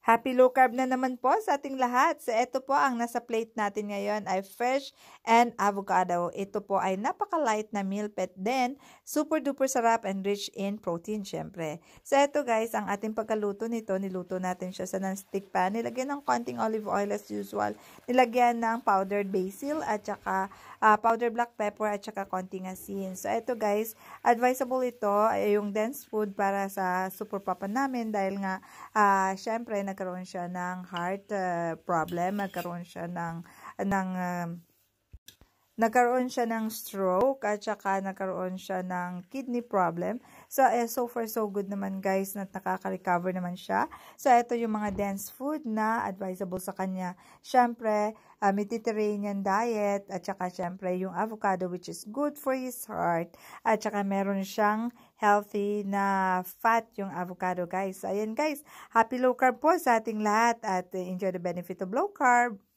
Happy low carb na naman po sa ating lahat. So ito po ang nasa plate natin ngayon ay fresh and avocado. Ito po ay napaka-light na meal pet din. Super duper sarap and rich in protein syempre. So ito guys, ang ating pagkaluto nito, niluto natin siya sa non-stick pan. Nilagyan ng konting olive oil as usual. Nilagyan ng powdered basil at saka uh, powdered black pepper at saka konting asin. So ito guys, advisable ito eh, yung dense food para sa super papa namin dahil nga uh, syempre nagkaroon siya ng heart uh, problem, nagkaroon siya ng ng uh, nagkaroon siya ng stroke at saka nagkaroon siya ng kidney problem. So, eh, so far so good naman guys na nakaka-recover naman siya. So, ito yung mga dense food na advisable sa kanya. Siyempre, uh, ah, Mediterranean diet at saka siyempre yung avocado which is good for his heart. At saka meron siyang healthy na fat yung avocado guys. So, ayan guys, happy low carb po sa ating lahat at enjoy the benefit of low carb.